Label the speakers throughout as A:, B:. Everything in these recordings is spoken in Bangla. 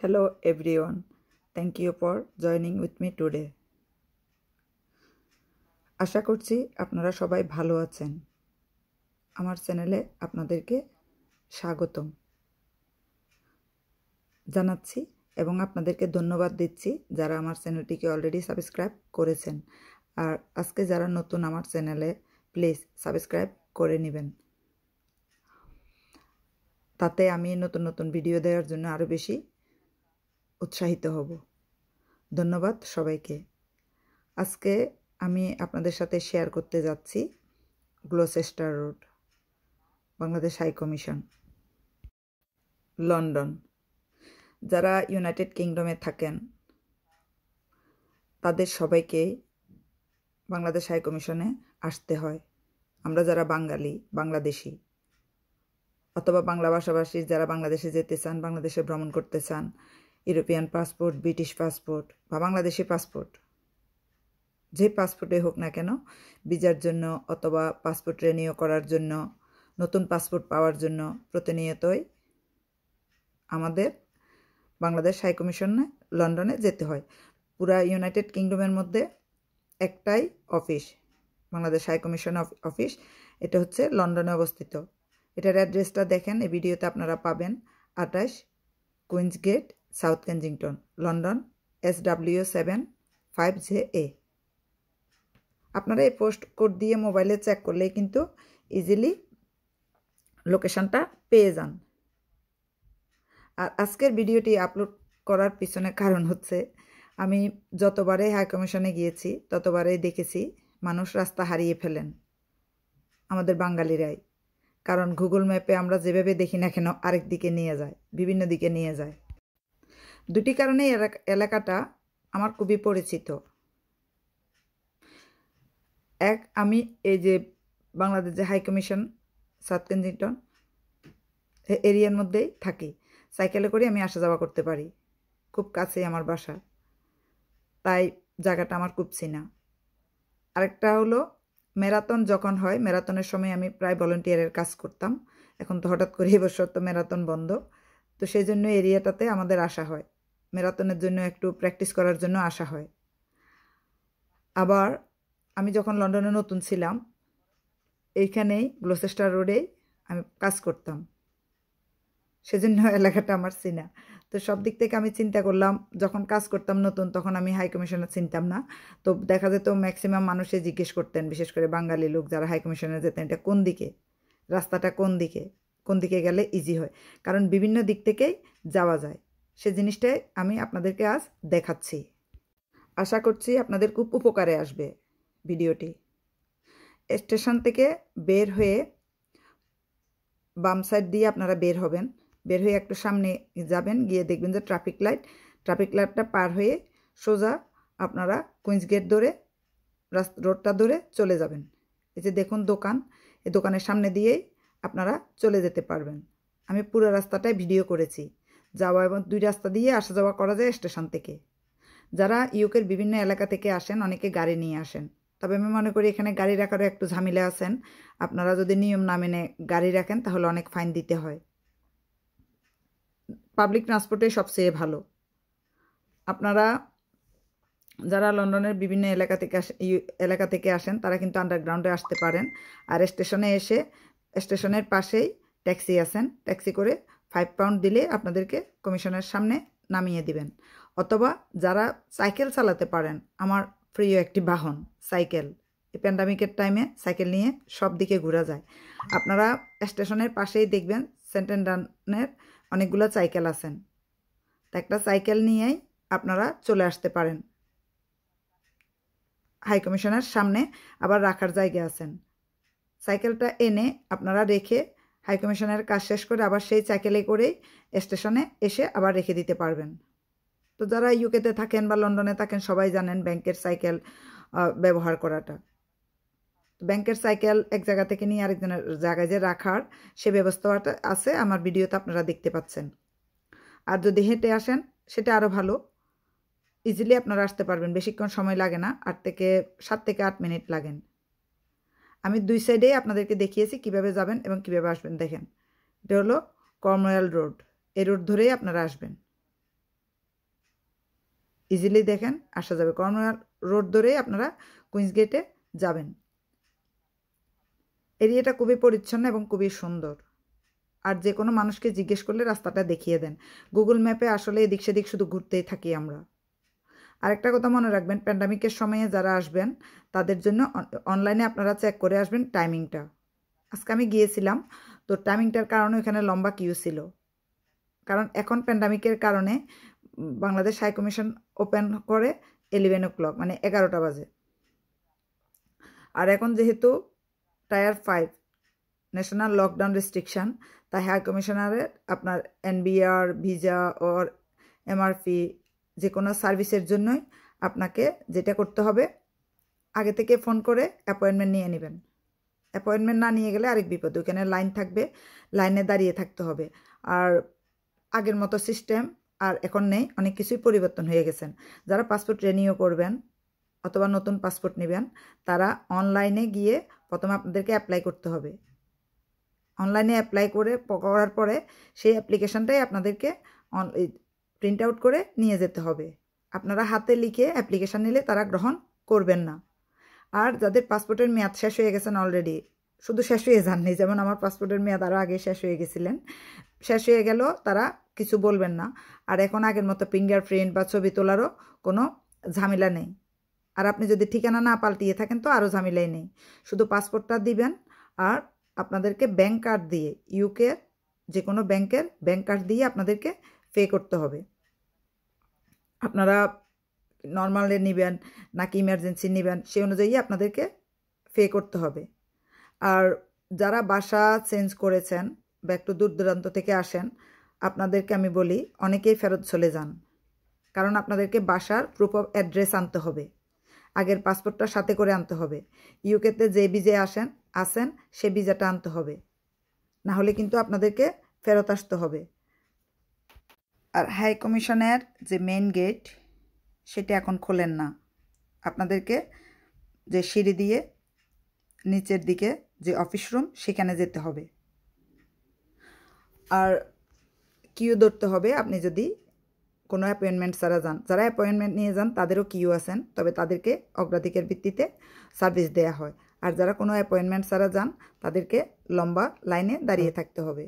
A: Hello everyone. Thank you for joining with me today. আশা করছি আপনারা সবাই ভালো আছেন আমার চ্যানেলে আপনাদেরকে স্বাগতম জানাচ্ছি এবং আপনাদেরকে ধন্যবাদ দিচ্ছি যারা আমার চ্যানেলটিকে অলরেডি সাবস্ক্রাইব করেছেন আর আজকে যারা নতুন আমার চ্যানেলে প্লিজ সাবস্ক্রাইব করে নেবেন তাতে আমি নতুন নতুন ভিডিও দেওয়ার জন্য আরও বেশি উৎসাহিত হব ধন্যবাদ সবাইকে আজকে আমি আপনাদের সাথে শেয়ার করতে যাচ্ছি Gloucester road Bangladesh high commission London যারা ইউনাইটেড কিংডমে থাকেন তাদের সবাইকে বাংলাদেশ হাই কমিশনে আসতে হয় আমরা যারা বাঙালি বাংলাদেশি অথবা বাংলা ভাষাভাষী যারা বাংলাদেশে যেতে চান বাংলাদেশে ভ্রমণ করতে চান ইউরোপিয়ান পাসপোর্ট ব্রিটিশ পাসপোর্ট বা বাংলাদেশি পাসপোর্ট যে পাসপোর্টে হোক না কেন ভিজার জন্য অথবা পাসপোর্ট রেনিউ করার জন্য নতুন পাসপোর্ট পাওয়ার জন্য প্রতিনিয়তই আমাদের বাংলাদেশ হাইকমিশনে লন্ডনে যেতে হয় পুরা ইউনাইটেড কিংডমের মধ্যে একটাই অফিস বাংলাদেশ হাইকমিশন অফিস এটা হচ্ছে লন্ডনে অবস্থিত এটার অ্যাড্রেসটা দেখেন এই ভিডিওতে আপনারা পাবেন আটাশ Queens gate South Kensington London S W seven five J A আপনারা এই পোস্ট কোড দিয়ে মোবাইলে চেক করলেই কিন্তু ইজিলি লোকেশানটা পেয়ে যান আর আজকের ভিডিওটি আপলোড করার পিছনে কারণ হচ্ছে আমি যতবারে হাই কমিশনে গিয়েছি ততবারেই দেখেছি মানুষ রাস্তা হারিয়ে ফেলেন আমাদের বাঙালিরাই কারণ গুগল ম্যাপে আমরা যেভাবে দেখি না কেন আরেক দিকে নিয়ে যায় বিভিন্ন দিকে নিয়ে যায় দুটি কারণে এলাকাটা আমার খুবই পরিচিত এক আমি এই যে বাংলাদেশ যে হাই কমিশন সাউথ কেনজিংটন এরিয়ার মধ্যেই থাকি সাইকেলে করে আমি আসা যাওয়া করতে পারি খুব কাছেই আমার বাসা তাই জায়গাটা আমার খুব চিনা আরেকটা হলো ম্যারাথন যখন হয় ম্যারাথনের সময় আমি প্রায় ভলেন্টিয়ারের কাজ করতাম এখন তো হঠাৎ করে এবছর তো ম্যারাথন বন্ধ তো সেই জন্য এরিয়াটাতে আমাদের আসা হয় ম্যারাথনের জন্য একটু প্র্যাকটিস করার জন্য আসা হয় আবার আমি যখন লন্ডনে নতুন ছিলাম এইখানেই গ্লোসেস্টার রোডে আমি কাজ করতাম সেজন্য এলাকাটা আমার চিনা তো সব দিক থেকে আমি চিন্তা করলাম যখন কাজ করতাম নতুন তখন আমি হাই কমিশনে চিনতাম না তো দেখা যেত ম্যাক্সিমাম মানুষে জিজ্ঞেস করতেন বিশেষ করে বাঙালি লোক যারা হাই কমিশনার যেতেন এটা কোন দিকে রাস্তাটা কোন দিকে কোন দিকে গেলে ইজি হয় কারণ বিভিন্ন দিক থেকেই যাওয়া যায় সে জিনিসটাই আমি আপনাদেরকে আজ দেখাচ্ছি আশা করছি আপনাদের খুব উপকারে আসবে ভিডিওটি স্টেশন থেকে বের হয়ে বাম সাইড দিয়ে আপনারা বের হবেন বের হয়ে একটু সামনে যাবেন গিয়ে দেখবেন যে ট্রাফিক লাইট ট্রাফিক লাইটটা পার হয়ে সোজা আপনারা কুইন্স গেট ধরে রোডটা ধরে চলে যাবেন এই যে দেখুন দোকান এই দোকানের সামনে দিয়েই আপনারা চলে যেতে পারবেন আমি পুরো রাস্তাটাই ভিডিও করেছি যাওয়া এবং দুই রাস্তা দিয়ে আসা যাওয়া করা যায় স্টেশন থেকে যারা ইউকের বিভিন্ন এলাকা থেকে আসেন অনেকে গাড়ি নিয়ে আসেন তবে আমি মনে করি এখানে গাড়ি রাখারও একটু ঝামেলা আছেন আপনারা যদি নিয়ম না মেনে গাড়ি রাখেন তাহলে অনেক ফাইন দিতে হয় পাবলিক ট্রান্সপোর্টে সবচেয়ে ভালো আপনারা যারা লন্ডনের বিভিন্ন এলাকা থেকে এলাকা থেকে আসেন তারা কিন্তু আন্ডারগ্রাউন্ডে আসতে পারেন আর স্টেশনে এসে স্টেশনের পাশেই ট্যাক্সি আসেন ট্যাক্সি করে ফাইভ পাউন্ড দিলে আপনাদেরকে কমিশনের সামনে নামিয়ে দিবেন অথবা যারা সাইকেল চালাতে পারেন আমার প্রিয় একটি বাহন সাইকেল এই প্যান্ডামিকের টাইমে সাইকেল নিয়ে সব দিকে ঘোরা যায় আপনারা স্টেশনের পাশেই দেখবেন সেন্টেন্ডানের অনেকগুলো সাইকেল আছেন তা একটা সাইকেল নিয়েই আপনারা চলে আসতে পারেন হাই কমিশনের সামনে আবার রাখার জায়গা আছেন সাইকেলটা এনে আপনারা রেখে হাইকমিশনের কাজ শেষ করে আবার সেই সাইকেলে করেই স্টেশনে এসে আবার রেখে দিতে পারবেন তো যারা ইউকেতে থাকেন বা লন্ডনে থাকেন সবাই জানেন ব্যাংকের সাইকেল ব্যবহার করাটা ব্যাংকের সাইকেল এক জায়গা থেকে নিয়ে আরেকজনের জায়গায় যে রাখার সে ব্যবস্থাটা আছে আমার ভিডিওতে আপনারা দেখতে পাচ্ছেন আর যদি হেঁটে আসেন সেটা আরও ভালো ইজিলি আপনারা আসতে পারবেন বেশিক্ষণ সময় লাগে না আট থেকে সাত থেকে আট মিনিট লাগেন আমি দুই সাইডেই আপনাদেরকে দেখিয়েছি কিভাবে যাবেন এবং কিভাবে আসবেন দেখেন এটা হলো কর্ময়াল রোড এই রোড ধরেই আপনারা আসবেন ইজিলি দেখেন আসা যাবে কর্ময়াল রোড ধরেই আপনারা কুইন্স গেটে যাবেন এরিয়াটা খুবই পরিচ্ছন্ন এবং খুবই সুন্দর আর যে কোনো মানুষকে জিজ্ঞেস করলে রাস্তাটা দেখিয়ে দেন গুগল ম্যাপে আসলে এদিক সেদিক শুধু ঘুরতেই থাকি আমরা আরেকটা কথা মনে রাখবেন প্যান্ডামিকের সময়ে যারা আসবেন তাদের জন্য অনলাইনে আপনারা চেক করে আসবেন টাইমিংটা আজকে আমি গিয়েছিলাম তো টাইমিংটার কারণে ওখানে লম্বা কিউ ছিল কারণ এখন প্যান্ডামিকের কারণে বাংলাদেশ হাই কমিশন ওপেন করে এলেভেন ও ক্লক মানে এগারোটা বাজে আর এখন যেহেতু tier five national lockdown restriction তাই হাই কমিশনারের আপনার এনবিআর ভিজা ওর এমআরপি যে কোনো সার্ভিসের জন্যই আপনাকে যেটা করতে হবে আগে থেকে ফোন করে অ্যাপয়েন্টমেন্ট নিয়ে নেবেন অ্যাপয়েন্টমেন্ট না নিয়ে গেলে আরেক বিপদ ওইখানে লাইন থাকবে লাইনে দাঁড়িয়ে থাকতে হবে আর আগের মতো সিস্টেম আর এখন নেই অনেক কিছুই পরিবর্তন হয়ে গেছেন যারা পাসপোর্ট রেনিউ করবেন অথবা নতুন পাসপোর্ট নেবেন তারা অনলাইনে গিয়ে প্রথমে আপনাদেরকে অ্যাপ্লাই করতে হবে অনলাইনে অ্যাপ্লাই করে করার পরে সেই অ্যাপ্লিকেশানটাই আপনাদেরকে প্রিন্ট আউট করে নিয়ে যেতে হবে আপনারা হাতে লিখে অ্যাপ্লিকেশান নিলে তারা গ্রহণ করবেন না আর যাদের পাসপোর্টের মেয়াদ শেষ হয়ে গেছেন অলরেডি শুধু শেষ হয়ে যাননি যেমন আমার পাসপোর্টের মেয়াদ আরও আগে শেষ হয়ে গেছিলেন শেষ হয়ে গেল তারা কিছু বলবেন না আর এখন আগের মতো ফিঙ্গার প্রিন্ট বা ছবি তোলারও কোনো ঝামেলা নেই আর আপনি যদি ঠিকানা না পাল্টিয়ে থাকেন তো আরও ঝামেলাই নেই শুধু পাসপোর্টটা দিবেন আর আপনাদেরকে ব্যাংক কার্ড দিয়ে ইউকে যে কোনো ব্যাংকের ব্যাংক কার্ড দিয়ে আপনাদেরকে পে করতে হবে আপনারা নর্মালে নেবেন নাকি ইমার্জেন্সি নেবেন সেই অনুযায়ী আপনাদেরকে পে করতে হবে আর যারা বাসা চেঞ্জ করেছেন বা একটু দূর দূরান্ত থেকে আসেন আপনাদেরকে আমি বলি অনেকেই ফেরত চলে যান কারণ আপনাদেরকে বাসার প্রুফ অফ অ্যাড্রেস আনতে হবে আগের পাসপোর্টটা সাথে করে আনতে হবে ইউকেতে যে বিজে আসেন আসেন সে বিজাটা আনতে হবে না হলে কিন্তু আপনাদেরকে ফেরত আসতে হবে আর হাই কমিশনের যে মেন গেট সেটা এখন খোলেন না আপনাদেরকে যে সিঁড়ি দিয়ে নিচের দিকে যে অফিস রুম সেখানে যেতে হবে আর কিউ ধরতে হবে আপনি যদি কোনো অ্যাপয়েন্টমেন্ট ছাড়া যান যারা অ্যাপয়েন্টমেন্ট নিয়ে যান তাদেরও কিউ আছেন তবে তাদেরকে অগ্রাধিকের ভিত্তিতে সার্ভিস দেয়া হয় আর যারা কোনো অ্যাপয়েন্টমেন্ট ছাড়া যান তাদেরকে লম্বা লাইনে দাঁড়িয়ে থাকতে হবে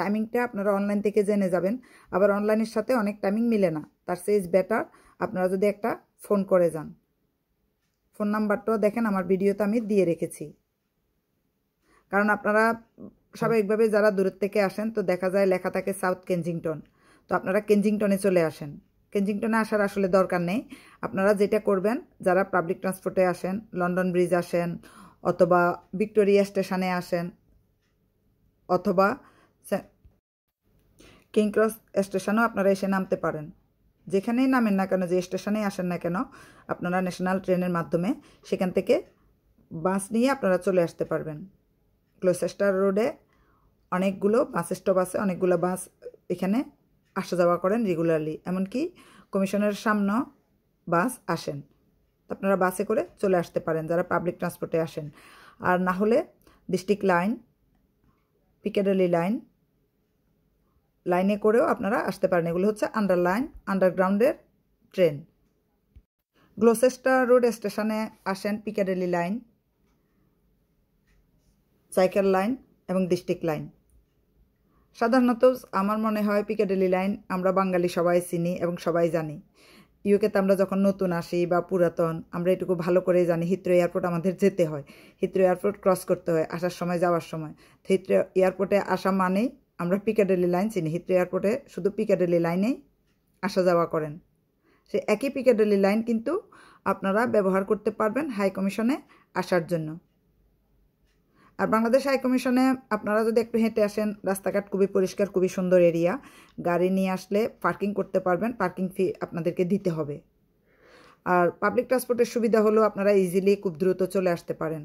A: টাইমিংটা আপনারা অনলাইন থেকে জেনে যাবেন আবার অনলাইনের সাথে অনেক টাইমিং মিলে না তার সেজ বেটার আপনারা যদি একটা ফোন করে যান ফোন নাম্বারটাও দেখেন আমার ভিডিওতে আমি দিয়ে রেখেছি কারণ আপনারা স্বাভাবিকভাবে যারা দূরের থেকে আসেন তো দেখা যায় লেখা থাকে সাউথ কেনজিংটন তো আপনারা কেনজিংটনে চলে আসেন কেনজিংটনে আসার আসলে দরকার নেই আপনারা যেটা করবেন যারা পাবলিক ট্রান্সপোর্টে আসেন লন্ডন ব্রিজ আসেন অথবা ভিক্টোরিয়া স্টেশনে আসেন অথবা ক্রস স্টেশনও আপনারা এসে নামতে পারেন যেখানেই নামেন না কেন যে স্টেশনেই আসেন না কেন আপনারা ন্যাশনাল ট্রেনের মাধ্যমে সেখান থেকে বাস নিয়ে আপনারা চলে আসতে পারবেন ক্লোসেস্টার রোডে অনেকগুলো বাস স্টপ আছে অনেকগুলো বাস এখানে আসা যাওয়া করেন রেগুলারলি এমনকি কমিশনের সামনে বাস আসেন আপনারা বাসে করে চলে আসতে পারেন যারা পাবলিক ট্রান্সপোর্টে আসেন আর না হলে ডিস্ট্রিক্ট লাইন পিকেডলি লাইন লাইনে করেও আপনারা আসতে পারেন এগুলো হচ্ছে আন্ডারলাইন আন্ডারগ্রাউন্ডের ট্রেন গ্লোসেস্টার রোড স্টেশনে আসেন পিকাডেলি লাইন সাইকেল লাইন এবং ডিস্ট্রিক্ট লাইন সাধারণত আমার মনে হয় পিকাডেলি লাইন আমরা বাঙালি সবাই চিনি এবং সবাই জানি ইউকেতে আমরা যখন নতুন আসি বা পুরাতন আমরা এটুকু ভালো করে জানি হিত্রো এয়ারপোর্ট আমাদের যেতে হয় হিত্রো এয়ারপোর্ট ক্রস করতে হয় আসার সময় যাওয়ার সময় হিত্র হিত্রো এয়ারপোর্টে আসা মানেই আমরা পিকাডেলি লাইন চিনি হিত্রো এয়ারপোর্টে শুধু পিকাডেলি লাইনেই আসা যাওয়া করেন সে একই পিকাডেলি লাইন কিন্তু আপনারা ব্যবহার করতে পারবেন হাই কমিশনে আসার জন্য আর বাংলাদেশ হাই কমিশনে আপনারা যদি একটু হেঁটে আসেন রাস্তাঘাট খুবই পরিষ্কার খুবই সুন্দর এরিয়া গাড়ি নিয়ে আসলে পার্কিং করতে পারবেন পার্কিং ফি আপনাদেরকে দিতে হবে আর পাবলিক ট্রান্সপোর্টের সুবিধা হলো আপনারা ইজিলি খুব দ্রুত চলে আসতে পারেন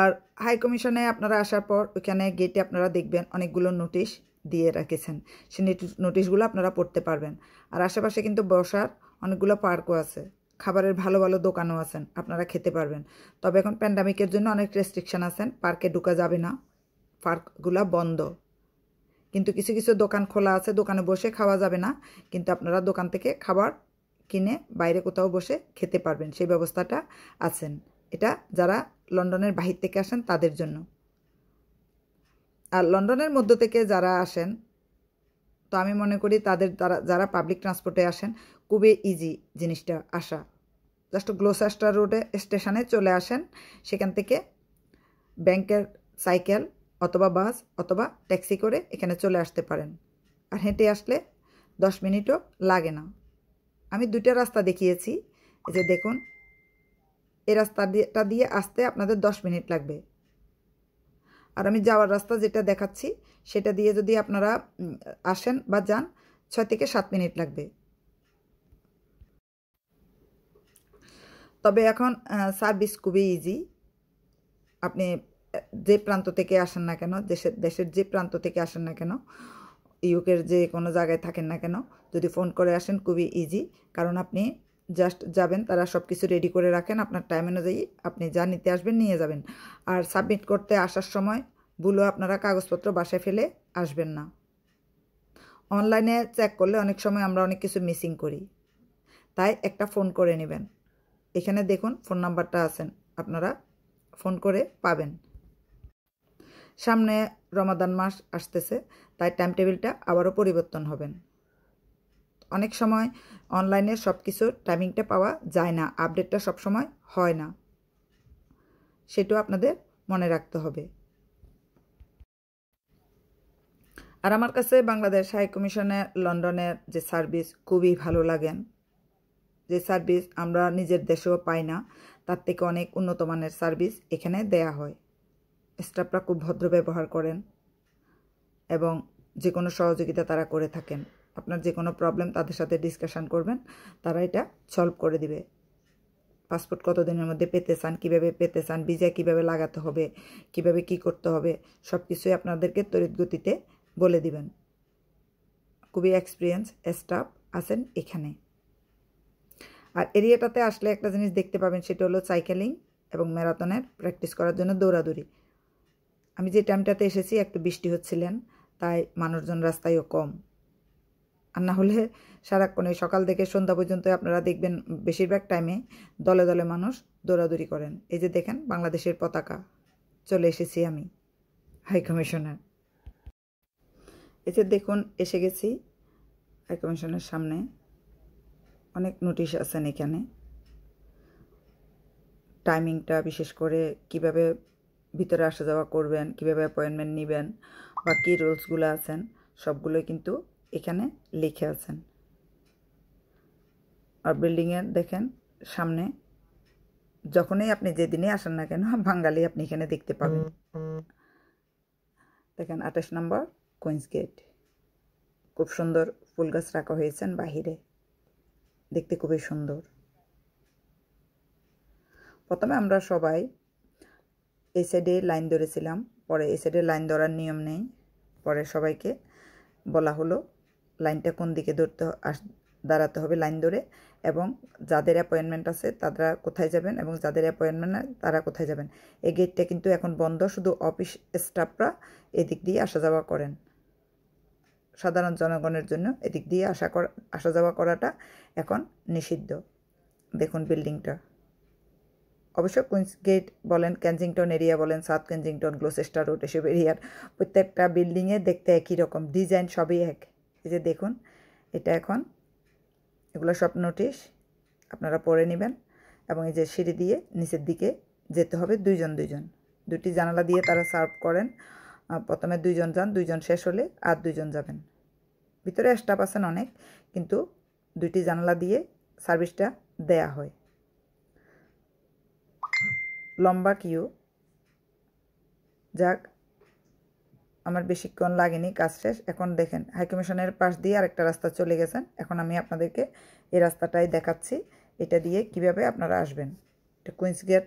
A: আর হাই কমিশনে আপনারা আসার পর ওইখানে গেটে আপনারা দেখবেন অনেকগুলো নোটিশ দিয়ে রেখেছেন সে নোটিশগুলো আপনারা পড়তে পারবেন আর আশেপাশে কিন্তু বসার অনেকগুলো পার্কও আছে খাবারের ভালো ভালো দোকানও আছেন আপনারা খেতে পারবেন তবে এখন প্যান্ডামিকের জন্য অনেক রেস্ট্রিকশান আছেন পার্কে ঢুকা যাবে না পার্কগুলো বন্ধ কিন্তু কিছু কিছু দোকান খোলা আছে দোকানে বসে খাওয়া যাবে না কিন্তু আপনারা দোকান থেকে খাবার কিনে বাইরে কোথাও বসে খেতে পারবেন সেই ব্যবস্থাটা আছেন এটা যারা লন্ডনের বাহির থেকে আসেন তাদের জন্য আর লন্ডনের মধ্য থেকে যারা আসেন তো আমি মনে করি তাদের তারা যারা পাবলিক ট্রান্সপোর্টে আসেন খুবই ইজি জিনিসটা আসা জাস্ট গ্লোসাস্টার রোডে স্টেশনে চলে আসেন সেখান থেকে ব্যাংকের সাইকেল অথবা বাস অথবা ট্যাক্সি করে এখানে চলে আসতে পারেন আর হেঁটে আসলে দশ মিনিটও লাগে না আমি দুইটা রাস্তা দেখিয়েছি যে দেখুন এই রাস্তাটা দিয়ে আসতে আপনাদের 10 মিনিট লাগবে আর আমি যাওয়ার রাস্তা যেটা দেখাচ্ছি সেটা দিয়ে যদি আপনারা আসেন বা যান ছয় থেকে সাত মিনিট লাগবে তবে এখন সার্ভিস খুবই ইজি আপনি যে প্রান্ত থেকে আসেন না কেন দেশের দেশের যে প্রান্ত থেকে আসেন না কেন ইউকের যে কোনো জায়গায় থাকেন না কেন যদি ফোন করে আসেন খুবই ইজি কারণ আপনি জাস্ট যাবেন তারা সব কিছু রেডি করে রাখেন আপনার টাইম অনুযায়ী আপনি যা নিতে আসবেন নিয়ে যাবেন আর সাবমিট করতে আসার সময় ভুলো আপনারা কাগজপত্র বাসায় ফেলে আসবেন না অনলাইনে চেক করলে অনেক সময় আমরা অনেক কিছু মিসিং করি তাই একটা ফোন করে নেবেন এখানে দেখুন ফোন নাম্বারটা আছেন আপনারা ফোন করে পাবেন সামনে রমাদান মাস আসতেছে তাই টাইম টেবিলটা আবারও পরিবর্তন হবেন অনেক সময় অনলাইনে সব কিছুর টাইমিংটা পাওয়া যায় না আপডেটটা সব সময় হয় না সেটাও আপনাদের মনে রাখতে হবে আর আমার কাছে বাংলাদেশ হাই কমিশনে লন্ডনের যে সার্ভিস খুবই ভালো লাগেন যে সার্ভিস আমরা নিজের দেশেও পাই না তার থেকে অনেক উন্নত মানের সার্ভিস এখানে দেয়া হয় স্টাফরা খুব ভদ্র ব্যবহার করেন এবং যে কোনো সহযোগিতা তারা করে থাকেন আপনার যে কোনো প্রবলেম তাদের সাথে ডিসকাশান করবেন তারা এটা সলভ করে দিবে পাসপোর্ট কতদিনের মধ্যে পেতে চান কীভাবে পেতে চান ভিজা কীভাবে লাগাতে হবে কিভাবে কি করতে হবে সব কিছুই আপনাদেরকে তড়িৎ গতিতে বলে দিবেন খুবই এক্সপিরিয়েন্স স্টাফ আছেন এখানে আর এরিয়াটাতে আসলে একটা জিনিস দেখতে পাবেন সেটা হলো সাইকেলিং এবং ম্যারাথনের প্র্যাকটিস করার জন্য দৌড়াদৌড়ি আমি যে টাইমটাতে এসেছি একটু বৃষ্টি হচ্ছিলেন তাই মানুষজন রাস্তায়ও কম আর না হলে সারাক্ষণ এই সকাল থেকে সন্ধ্যা পর্যন্ত আপনারা দেখবেন বেশিরভাগ টাইমে দলে দলে মানুষ দৌড়াদৌড়ি করেন এই যে দেখেন বাংলাদেশের পতাকা চলে এসেছি আমি হাই কমিশনার এই যে দেখুন এসে গেছি হাই কমিশনের সামনে অনেক নোটিশ আছেন এখানে টাইমিংটা বিশেষ করে কিভাবে ভিতরে আসা যাওয়া করবেন কিভাবে অ্যাপয়েন্টমেন্ট নেবেন বা কী রুলসগুলো আছেন সবগুলোই কিন্তু এখানে লিখে আছেন আর বিল্ডিংয়ের দেখেন সামনে যখনই আপনি যেদিনই আসেন না কেন বাঙালি আপনি এখানে দেখতে পাবেন দেখেন আঠাশ নম্বর কুইন্স গেট খুব সুন্দর ফুল গাছ রাখা হয়েছেন বাহিরে দেখতে খুবই সুন্দর প্রথমে আমরা সবাই এই সাইডে লাইন ধরেছিলাম পরে এই সাইডে লাইন ধরার নিয়ম নেই পরে সবাইকে বলা হলো লাইনটা কোন দিকে ধরতে দাঁড়াতে হবে লাইন ধরে এবং যাদের অ্যাপয়েন্টমেন্ট আছে তারা কোথায় যাবেন এবং যাদের অ্যাপয়েন্টমেন্ট তারা কোথায় যাবেন এই গেটটা কিন্তু এখন বন্ধ শুধু অফিস স্টাফরা এদিক দিয়ে আসা যাওয়া করেন সাধারণ জনগণের জন্য এদিক দিয়ে আসা করা আসা যাওয়া করাটা এখন নিষিদ্ধ দেখুন বিল্ডিংটা অবশ্য কুইন্স গেট বলেন কেনজিংটন এরিয়া বলেন সাউথ কেনজিংটন গ্লোসেস্টার রোড এসব এরিয়ার প্রত্যেকটা বিল্ডিংয়ে দেখতে একই রকম ডিজাইন সবই এক এই যে দেখুন এটা এখন এগুলো সব নোটিশ আপনারা পড়ে নেবেন এবং এই যে সিঁড়ি দিয়ে নিচের দিকে যেতে হবে দুইজন দুইজন দুটি জানালা দিয়ে তারা সার্ভ করেন প্রথমে দুইজন যান দুইজন শেষ হলে আর দুইজন যাবেন ভিতরে স্টাফ আছেন অনেক কিন্তু দুইটি জানালা দিয়ে সার্ভিসটা দেয়া হয় লম্বা কিউ যাক আমার বেশিক্ষণ লাগেনি কাজ শেষ এখন দেখেন হাইকমিশনের পাশ দিয়ে আরেকটা রাস্তা চলে গেছেন এখন আমি আপনাদেরকে এই রাস্তাটাই দেখাচ্ছি এটা দিয়ে কিভাবে আপনারা আসবেন এটা কুইন্স গেট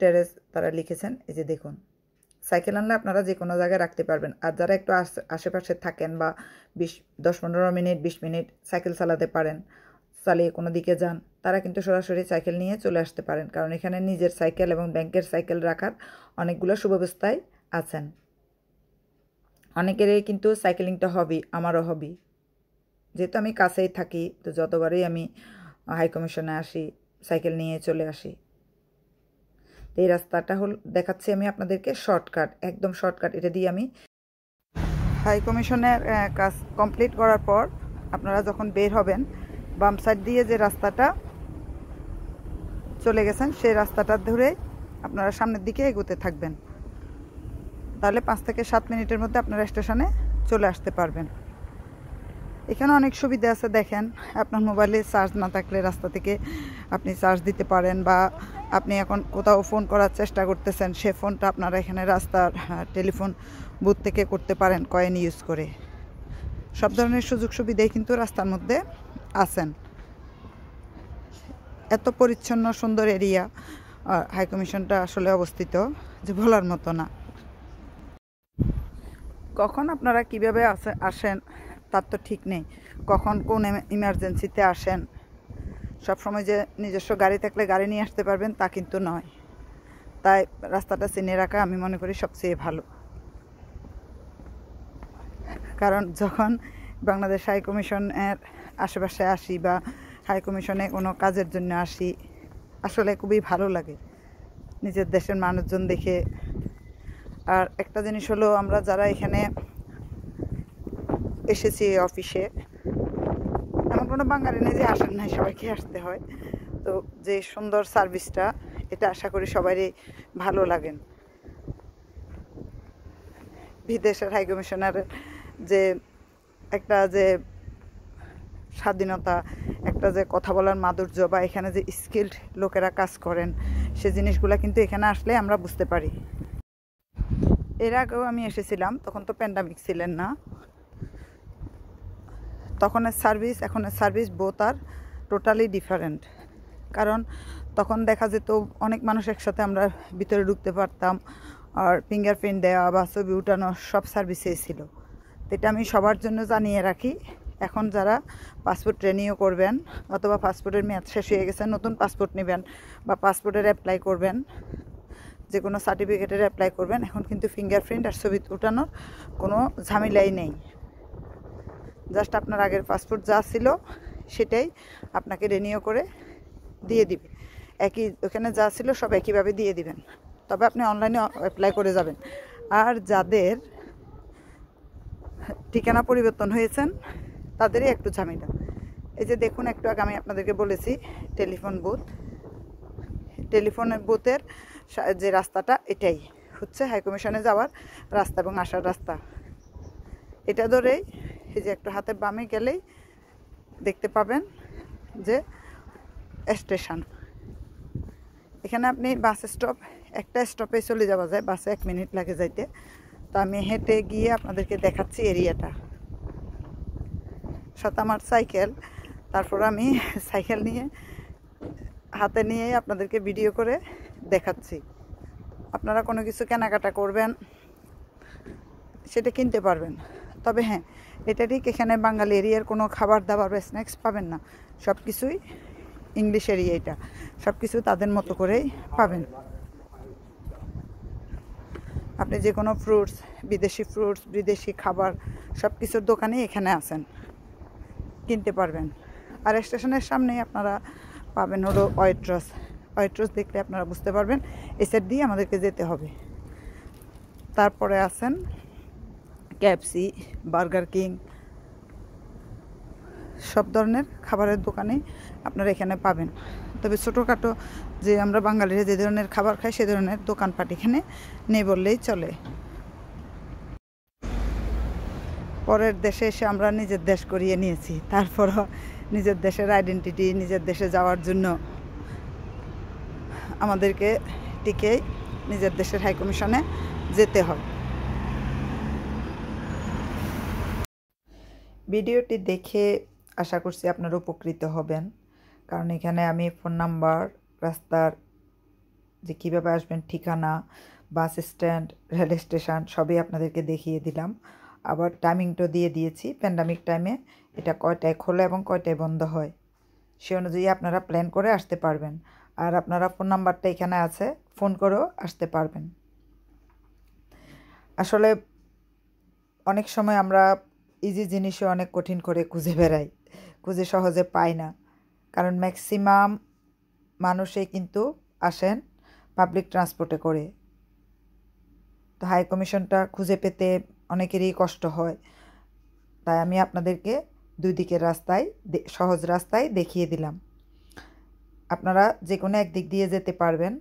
A: টেরেস তারা লিখেছেন এই যে দেখুন সাইকেল আনলে আপনারা যে কোনো জায়গায় রাখতে পারবেন আর যারা একটু আশেপাশে থাকেন বা বিশ দশ পনেরো মিনিট বিশ মিনিট সাইকেল চালাতে পারেন চালিয়ে কোনো দিকে যান তারা কিন্তু সরাসরি সাইকেল নিয়ে চলে আসতে পারেন কারণ এখানে নিজের সাইকেল এবং ব্যাংকের সাইকেল রাখার অনেকগুলো সুব্যবস্থায় আছেন অনেকেরই কিন্তু সাইকেলিংটা হবি আমারও হবি যেহেতু আমি কাছেই থাকি তো যতবারই আমি হাই কমিশনে আসি সাইকেল নিয়ে চলে আসি এই রাস্তাটা হল দেখাচ্ছি আমি আপনাদেরকে শর্টকাট একদম শর্টকাট এটা দিয়ে আমি হাই কমিশনের কাজ কমপ্লিট করার পর আপনারা যখন বের হবেন বাম সাইড দিয়ে যে রাস্তাটা চলে গেছেন সেই রাস্তাটা ধরে আপনারা সামনের দিকে এগোতে থাকবেন তাহলে পাঁচ থেকে সাত মিনিটের মধ্যে আপনারা স্টেশনে চলে আসতে পারবেন এখানে অনেক সুবিধা আছে দেখেন আপনার মোবাইলে চার্জ না থাকলে রাস্তা থেকে আপনি চার্জ দিতে পারেন বা আপনি এখন কোথাও ফোন করার চেষ্টা করতেছেন সে ফোনটা আপনারা এখানে রাস্তার হ্যাঁ, টেলিফোন বুথ থেকে করতে পারেন কয়েন ইউজ করে সব ধরনের সুযোগ সুবিধাই কিন্তু রাস্তার মধ্যে আছেন এত পরিচ্ছন্ন সুন্দর এরিয়া হাইকমিশনটা আসলে অবস্থিত যে বলার মতো না কখন আপনারা কিভাবে আসেন তার তো ঠিক নেই কখন কোন ইমার্জেন্সিতে আসেন সবসময় যে নিজস্ব গাড়ি থাকলে গাড়ি নিয়ে আসতে পারবেন তা কিন্তু নয় তাই রাস্তাটা চিনে রাখা আমি মনে করি সবচেয়ে ভালো কারণ যখন বাংলাদেশ হাই কমিশনের আশেপাশে আসি বা হাই কমিশনে কোনো কাজের জন্য আসি আসলে খুবই ভালো লাগে নিজের দেশের মানুষজন দেখে আর একটা জিনিস হলো আমরা যারা এখানে এসেছি অফিসে এমন কোনো বাঙালি নেই যে আসেন নাই সবাইকে আসতে হয় তো যে সুন্দর সার্ভিসটা এটা আশা করি সবারই ভালো লাগেন বিদেশের হাইকমিশনার যে একটা যে স্বাধীনতা একটা যে কথা বলার মাধুর্য বা এখানে যে স্কিল্ড লোকেরা কাজ করেন সে জিনিসগুলো কিন্তু এখানে আসলে আমরা বুঝতে পারি এর আগেও আমি এসেছিলাম তখন তো প্যান্ডামিক ছিলেন না তখনের সার্ভিস এখনের সার্ভিস বোথ আর টোটালি ডিফারেন্ট কারণ তখন দেখা যেত অনেক মানুষ একসাথে আমরা ভিতরে ঢুকতে পারতাম আর ফিঙ্গারপ্রিন্ট দেওয়া বা ছবি উঠানো সব সার্ভিসেই ছিল এটা আমি সবার জন্য জানিয়ে রাখি এখন যারা পাসপোর্ট ট্রেনিংও করবেন অথবা পাসপোর্টের মেয়াদ শেষ হয়ে গেছে নতুন পাসপোর্ট নেবেন বা পাসপোর্টের অ্যাপ্লাই করবেন যে কোনো সার্টিফিকেটের অ্যাপ্লাই করবেন এখন কিন্তু ফিঙ্গারপ্রিন্ট আর ছবি উঠানোর কোনো ঝামেলাই নেই জাস্ট আপনার আগের পাসপোর্ট যা ছিল সেটাই আপনাকে রেনিও করে দিয়ে দিবে একই ওখানে যা ছিল সব একইভাবে দিয়ে দিবেন তবে আপনি অনলাইনে অ্যাপ্লাই করে যাবেন আর যাদের ঠিকানা পরিবর্তন হয়েছেন তাদেরই একটু ঝামেলা এই যে দেখুন একটু আগে আমি আপনাদেরকে বলেছি টেলিফোন বুথ টেলিফোনের বুথের যে রাস্তাটা এটাই হচ্ছে হাইকমিশনে যাওয়ার রাস্তা এবং আসার রাস্তা এটা ধরেই এই যে একটু হাতে বামে গেলেই দেখতে পাবেন যে স্টেশন এখানে আপনি বাস স্টপ একটা স্টপে চলে যাওয়া যায় বাসে এক মিনিট লাগে যাইতে তো আমি হেঁটে গিয়ে আপনাদেরকে দেখাচ্ছি এরিয়াটা সাথে আমার সাইকেল তারপর আমি সাইকেল নিয়ে হাতে নিয়ে আপনাদেরকে ভিডিও করে দেখাচ্ছি আপনারা কোনো কিছু কেনাকাটা করবেন সেটা কিনতে পারবেন তবে হ্যাঁ এটা ঠিক এখানে বাঙালি এরিয়ার কোনো খাবার দাবার বা স্ন্যাক্স পাবেন না সব কিছুই ইংলিশ এরিয়া এটা সব কিছু তাদের মতো করেই পাবেন আপনি যে কোনো ফ্রুটস বিদেশি ফ্রুটস বিদেশি খাবার সব কিছুর দোকানেই এখানে আছেন কিনতে পারবেন আর স্টেশনের সামনেই আপনারা পাবেন হলো ওয়েট্রস ওয়েট্রস দেখলে আপনারা বুঝতে পারবেন এসেট দিয়ে আমাদেরকে যেতে হবে তারপরে আছেন ক্যাপসি বার্গার কিং সব ধরনের খাবারের দোকানে আপনারা এখানে পাবেন তবে ছোটোখাটো যে আমরা বাঙালিরা যে ধরনের খাবার খাই সে ধরনের দোকানপাট এখানে নেই বললেই চলে পরের দেশে এসে আমরা নিজের দেশ করিয়ে নিয়েছি তারপরও নিজের দেশের আইডেন্টিটি নিজের দেশে যাওয়ার জন্য আমাদেরকে টিকে নিজের দেশের হাইকমিশনে যেতে হবে ভিডিওটি দেখে আশা করছি আপনারা উপকৃত হবেন কারণ এখানে আমি ফোন নাম্বার রাস্তার যে কীভাবে আসবেন ঠিকানা বাস স্ট্যান্ড রেল স্টেশন সবই আপনাদেরকে দেখিয়ে দিলাম আবার টাইমিংটা দিয়ে দিয়েছি প্যান্ডামিক টাইমে এটা কয়টায় খোলা এবং কয়টায় বন্ধ হয় সে অনুযায়ী আপনারা প্ল্যান করে আসতে পারবেন আর আপনারা ফোন নাম্বারটা এখানে আছে ফোন করেও আসতে পারবেন আসলে অনেক সময় আমরা ইজি জিনিসে অনেক কঠিন করে খুঁজে বেড়াই খুঁজে সহজে পাই না কারণ ম্যাক্সিমাম মানুষে কিন্তু আসেন পাবলিক ট্রান্সপোর্টে করে তো হাই কমিশনটা খুঁজে পেতে অনেকেরই কষ্ট হয় তাই আমি আপনাদেরকে দুই দিকের রাস্তায় সহজ রাস্তায় দেখিয়ে দিলাম আপনারা যে কোনো একদিক দিয়ে যেতে পারবেন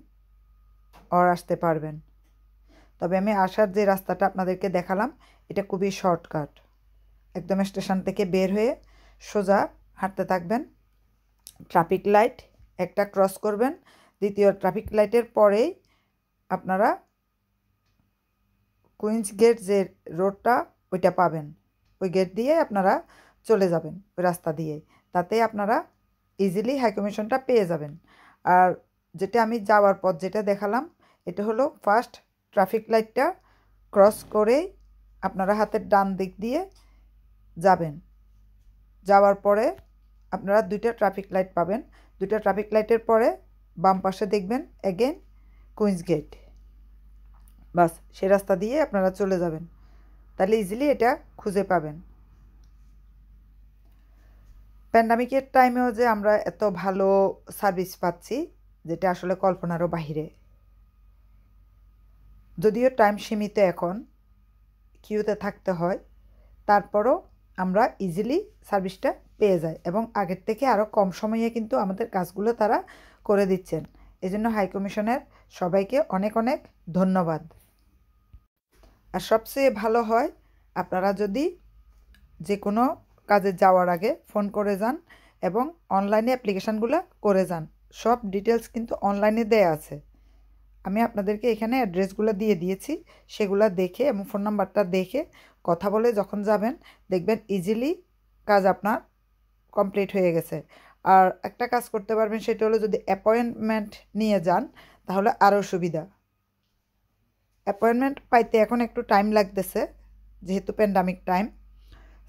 A: অর আসতে পারবেন তবে আমি আসার যে রাস্তাটা আপনাদেরকে দেখালাম এটা খুবই শর্টকাট একদম স্টেশন থেকে বের হয়ে সোজা হাঁটতে থাকবেন ট্রাফিক লাইট একটা ক্রস করবেন দ্বিতীয় ট্রাফিক লাইটের পরেই আপনারা কুইন্স গেট যে রোডটা ওইটা পাবেন ওই গেট দিয়ে আপনারা চলে যাবেন ওই রাস্তা দিয়ে তাতে আপনারা ইজিলি হাইকমিশনটা পেয়ে যাবেন আর যেটা আমি যাওয়ার পথ যেটা দেখালাম এটা হলো ফার্স্ট ট্রাফিক লাইটটা ক্রস করে আপনারা হাতের ডান দিক দিয়ে যাবেন যাওয়ার পরে আপনারা দুইটা ট্রাফিক লাইট পাবেন দুইটা ট্রাফিক লাইটের পরে বাম পাশে দেখবেন অ্যাগেন কুইন্স গেট বাস সে রাস্তা দিয়ে আপনারা চলে যাবেন তাহলে ইজিলি এটা খুঁজে পাবেন প্যান্ডামিকের টাইমেও যে আমরা এত ভালো সার্ভিস পাচ্ছি যেটা আসলে কল্পনারও বাহিরে যদিও টাইম সীমিত এখন কিউতে থাকতে হয় তারপরও আমরা ইজিলি সার্ভিসটা পেয়ে যাই এবং আগের থেকে আরও কম সময়ে কিন্তু আমাদের কাজগুলো তারা করে দিচ্ছেন জন্য হাই কমিশনের সবাইকে অনেক অনেক ধন্যবাদ আর সবচেয়ে ভালো হয় আপনারা যদি যে কোনো কাজে যাওয়ার আগে ফোন করে যান এবং অনলাইনে অ্যাপ্লিকেশানগুলো করে যান সব ডিটেলস কিন্তু অনলাইনে দেয়া আছে আমি আপনাদেরকে এখানে অ্যাড্রেসগুলো দিয়ে দিয়েছি সেগুলো দেখে এবং ফোন নাম্বারটা দেখে কথা বলে যখন যাবেন দেখবেন ইজিলি কাজ আপনার কমপ্লিট হয়ে গেছে আর একটা কাজ করতে পারবেন সেটা হলো যদি অ্যাপয়েন্টমেন্ট নিয়ে যান তাহলে আরও সুবিধা অ্যাপয়েন্টমেন্ট পাইতে এখন একটু টাইম লাগতেছে যেহেতু প্যান্ডামিক টাইম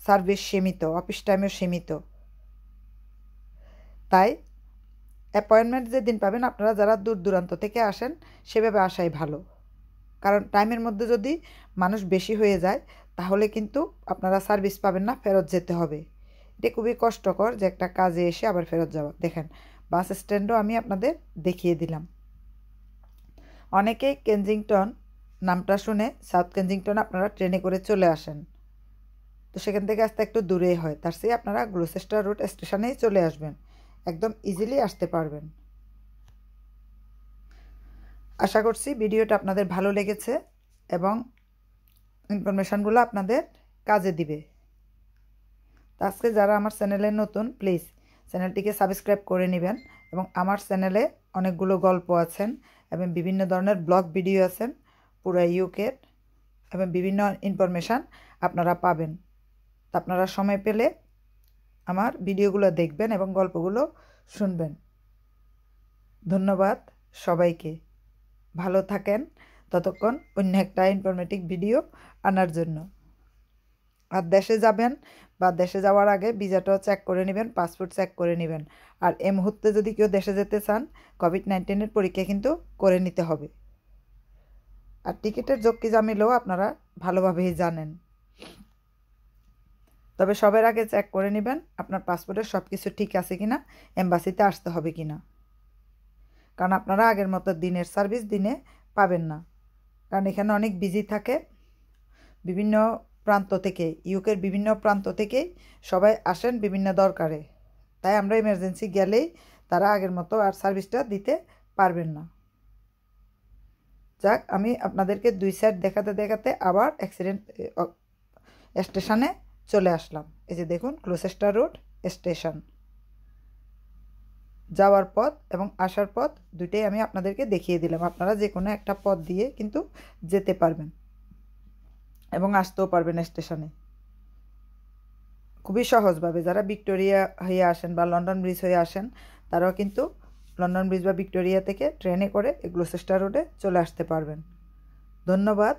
A: সার্ভিস সীমিত অফিস টাইমেও সীমিত তাই অ্যাপয়েন্টমেন্ট যেদিন পাবেন আপনারা যারা দূর দূরান্ত থেকে আসেন সেভাবে আসাই ভালো কারণ টাইমের মধ্যে যদি মানুষ বেশি হয়ে যায় তাহলে কিন্তু আপনারা সার্ভিস পাবেন না ফেরত যেতে হবে এটা খুবই কষ্টকর যে একটা কাজে এসে আবার ফেরত যাওয়া দেখেন বাস স্ট্যান্ডও আমি আপনাদের দেখিয়ে দিলাম অনেকেই কেনজিংটন নামটা শুনে সাউথ কেনজিংটন আপনারা ট্রেনে করে চলে আসেন তো সেখান থেকে আসতে একটু দূরেই হয় তার চেয়ে আপনারা গ্লোসেস্টার রোড স্টেশনেই চলে আসবেন একদম ইজিলি আসতে পারবেন আশা করছি ভিডিওটা আপনাদের ভালো লেগেছে এবং ইনফরমেশানগুলো আপনাদের কাজে দিবে আজকে যারা আমার চ্যানেলে নতুন প্লিজ চ্যানেলটিকে সাবস্ক্রাইব করে নেবেন এবং আমার চ্যানেলে অনেকগুলো গল্প আছেন এবং বিভিন্ন ধরনের ব্লগ ভিডিও আছেন পুরো ইউকের এবং বিভিন্ন ইনফরমেশান আপনারা পাবেন আপনারা সময় পেলে আমার ভিডিওগুলো দেখবেন এবং গল্পগুলো শুনবেন ধন্যবাদ সবাইকে ভালো থাকেন ততক্ষণ অন্য একটা ইনফরমেটিভ ভিডিও আনার জন্য আর দেশে যাবেন বা দেশে যাওয়ার আগে ভিজাটাও চেক করে নেবেন পাসপোর্ট চেক করে নেবেন আর এ মুহূর্তে যদি কেউ দেশে যেতে চান কোভিড নাইন্টিনের পরীক্ষা কিন্তু করে নিতে হবে আর টিকিটের যোগ জামিলেও আপনারা ভালোভাবেই জানেন তবে সবার আগে চেক করে নেবেন আপনার পাসপোর্টের সব কিছু ঠিক আছে কি না এম্বাসিতে আসতে হবে কি না কারণ আপনারা আগের মতো দিনের সার্ভিস দিনে পাবেন না কারণ এখানে অনেক বিজি থাকে বিভিন্ন প্রান্ত থেকে ইউকের বিভিন্ন প্রান্ত থেকেই সবাই আসেন বিভিন্ন দরকারে তাই আমরা ইমার্জেন্সি গেলেই তারা আগের মতো আর সার্ভিসটা দিতে পারবেন না যাক আমি আপনাদেরকে দুই সাইড দেখাতে দেখাতে আবার অ্যাক্সিডেন্ট স্টেশনে চলে আসলাম এই যে দেখুন ক্লোসেস্টার রোড স্টেশন যাওয়ার পথ এবং আসার পথ দুইটাই আমি আপনাদেরকে দেখিয়ে দিলাম আপনারা যে কোনো একটা পথ দিয়ে কিন্তু যেতে পারবেন এবং আসতেও পারবেন স্টেশনে খুবই সহজভাবে যারা ভিক্টোরিয়া হয়ে আসেন বা লন্ডন ব্রিজ হয়ে আসেন তারাও কিন্তু লন্ডন ব্রিজ বা ভিক্টোরিয়া থেকে ট্রেনে করে গ্লোসেস্টার রোডে চলে আসতে পারবেন ধন্যবাদ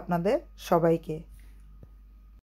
A: আপনাদের সবাইকে